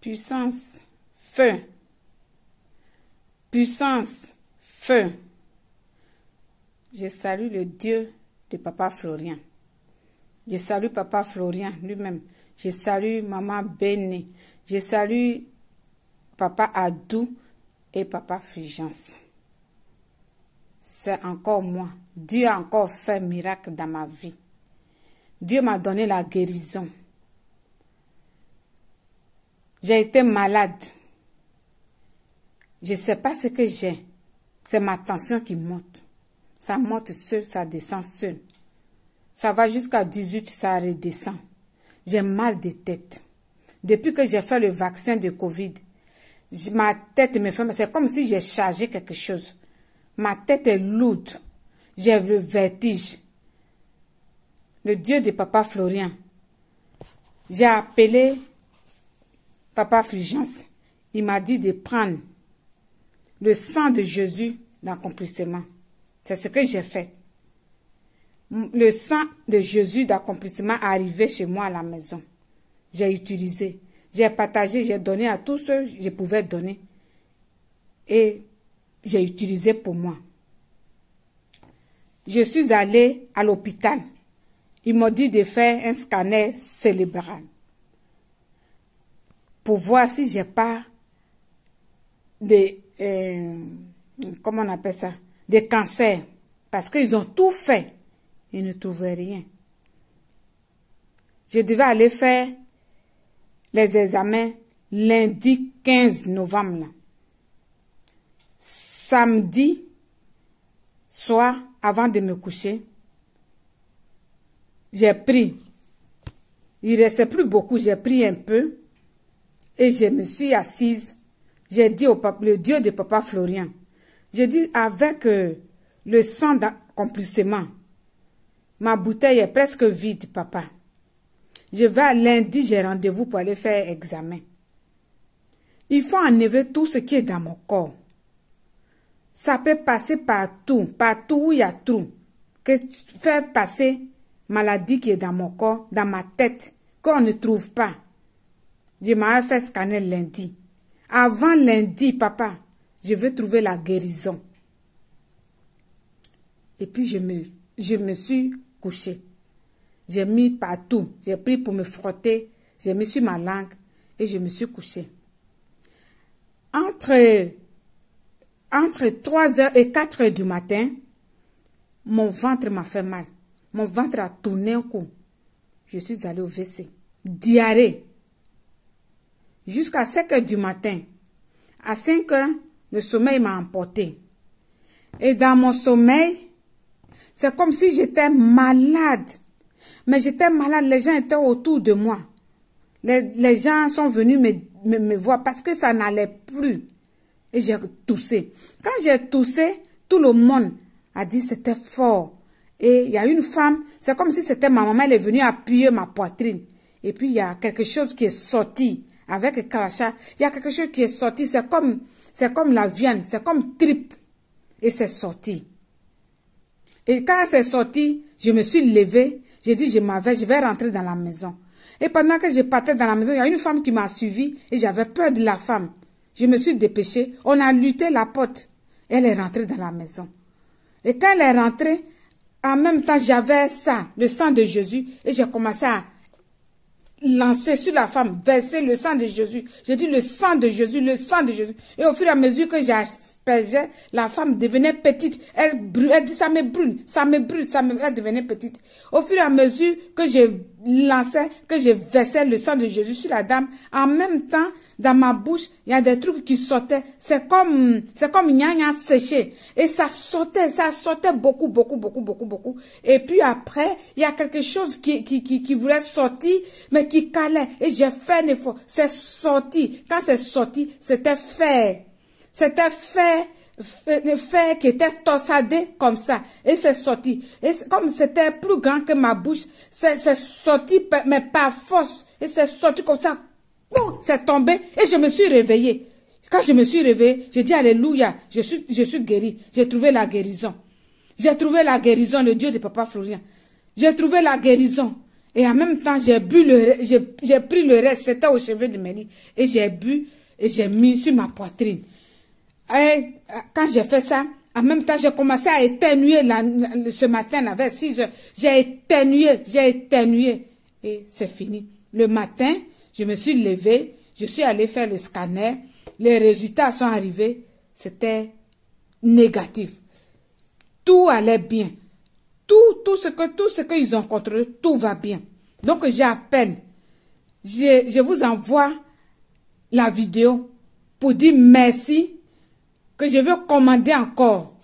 puissance, feu, puissance, feu. Je salue le Dieu de Papa Florian. Je salue Papa Florian lui-même. Je salue Maman Béné. Je salue Papa Adou et Papa Fulgence. C'est encore moi. Dieu a encore fait miracle dans ma vie. Dieu m'a donné la guérison. J'ai été malade. Je ne sais pas ce que j'ai. C'est ma tension qui monte. Ça monte seul, ça descend seul. Ça va jusqu'à 18, ça redescend. J'ai mal de tête. Depuis que j'ai fait le vaccin de Covid, ma tête me fait... C'est comme si j'ai chargé quelque chose. Ma tête est lourde. J'ai le vertige. Le Dieu de Papa Florian. J'ai appelé Papa Frigence, il m'a dit de prendre le sang de Jésus d'accomplissement. C'est ce que j'ai fait. Le sang de Jésus d'accomplissement est arrivé chez moi à la maison. J'ai utilisé, j'ai partagé, j'ai donné à tous ceux que je pouvais donner. Et j'ai utilisé pour moi. Je suis allée à l'hôpital. Ils m'ont dit de faire un scanner cérébral pour voir si j'ai pas des euh, comment on appelle ça, des cancers Parce qu'ils ont tout fait. Ils ne trouvaient rien. Je devais aller faire les examens lundi 15 novembre. Samedi soir, avant de me coucher, j'ai pris. Il restait plus beaucoup, j'ai pris un peu. Et je me suis assise. J'ai dit au pape, le Dieu de papa Florian, j'ai dit avec euh, le sang d'accomplissement, ma bouteille est presque vide, papa. Je vais lundi, j'ai rendez-vous pour aller faire examen. Il faut enlever tout ce qui est dans mon corps. Ça peut passer partout, partout où il y a trou. Que faire passer maladie qui est dans mon corps, dans ma tête, qu'on ne trouve pas. Je m'avais fait scanner lundi. Avant lundi, papa, je veux trouver la guérison. Et puis je me, je me suis couché. J'ai mis partout. J'ai pris pour me frotter. J'ai mis sur ma langue et je me suis couché. Entre, entre 3h et 4h du matin, mon ventre m'a fait mal. Mon ventre a tourné un coup. Je suis allée au WC. Diarrhée jusqu'à 5 heures du matin. À 5 heures, le sommeil m'a emporté. Et dans mon sommeil, c'est comme si j'étais malade. Mais j'étais malade, les gens étaient autour de moi. Les, gens sont venus me, voir parce que ça n'allait plus. Et j'ai toussé. Quand j'ai toussé, tout le monde a dit c'était fort. Et il y a une femme, c'est comme si c'était ma maman, elle est venue appuyer ma poitrine. Et puis il y a quelque chose qui est sorti avec le il y a quelque chose qui est sorti. C'est comme, c'est comme la viande, c'est comme tripe. Et c'est sorti. Et quand c'est sorti, je me suis levé. J'ai dit, je m'avais, vais, je vais rentrer dans la maison. Et pendant que je partais dans la maison, il y a une femme qui m'a suivi et j'avais peur de la femme. Je me suis dépêchée. On a lutté la porte. Elle est rentrée dans la maison. Et quand elle est rentrée, en même temps, j'avais ça, le sang de Jésus, et j'ai commencé à lancé sur la femme, versé le sang de Jésus. J'ai dit le sang de Jésus, le sang de Jésus. Et au fur et à mesure que j'aspergeais, la femme devenait petite. Elle, brûle, elle dit ça me brûle, ça me brûle, ça me... Elle devenait petite. Au fur et à mesure que j'ai lançais, que je versais le sang de Jésus sur la dame, en même temps, dans ma bouche, il y a des trucs qui sautaient. C'est comme, c'est comme gna gna séché. Et ça sautait, ça sautait beaucoup, beaucoup, beaucoup, beaucoup, beaucoup. Et puis après, il y a quelque chose qui, qui, qui, qui voulait sortir, mais qui calait. Et j'ai fait un effort. C'est sorti. Quand c'est sorti, c'était fait. C'était fait fer qui était torsadé comme ça. Et c'est sorti. Et comme c'était plus grand que ma bouche, c'est sorti, mais par force. Et c'est sorti comme ça. C'est tombé. Et je me suis réveillé Quand je me suis réveillée, j'ai dit Alléluia, je suis, je suis guérie. J'ai trouvé la guérison. J'ai trouvé la guérison, le Dieu de Papa Florian. J'ai trouvé la guérison. Et en même temps, j'ai bu le, j'ai pris le reste, c'était au chevet de Mélie. Et j'ai bu, et j'ai mis sur ma poitrine quand j'ai fait ça, en même temps, j'ai commencé à éternuer ce matin, là, vers 6 heures. J'ai éternué, j'ai éternué. Et c'est fini. Le matin, je me suis levée, je suis allée faire le scanner. Les résultats sont arrivés. C'était négatif. Tout allait bien. Tout, tout ce que, tout ce qu'ils ont contrôlé, tout va bien. Donc, j'appelle. Je, je vous envoie la vidéo pour dire merci que je veux commander encore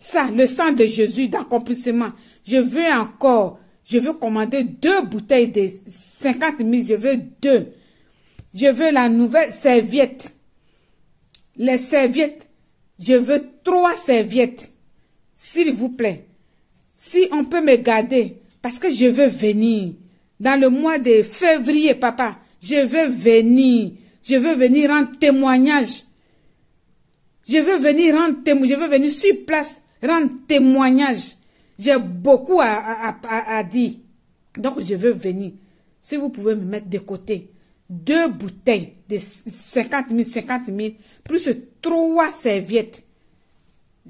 ça, le sang de Jésus d'accomplissement. Je veux encore, je veux commander deux bouteilles de 50 000, je veux deux. Je veux la nouvelle serviette. Les serviettes, je veux trois serviettes. S'il vous plaît, si on peut me garder, parce que je veux venir. Dans le mois de février, papa, je veux venir. Je veux venir en témoignage je veux venir rendre Je veux venir sur place rendre témoignage. J'ai beaucoup à, à, dire. Donc, je veux venir. Si vous pouvez me mettre de côté deux bouteilles de 50 000, 50 000, plus trois serviettes,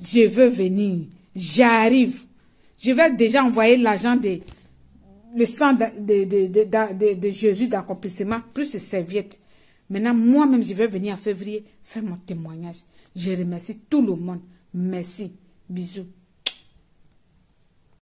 je veux venir. J'arrive. Je vais déjà envoyer l'argent de le sang de, Jésus d'accomplissement, plus ces serviettes. Maintenant, moi-même, je veux venir en février faire mon témoignage. Je remercie tout le monde. Merci. Bisous.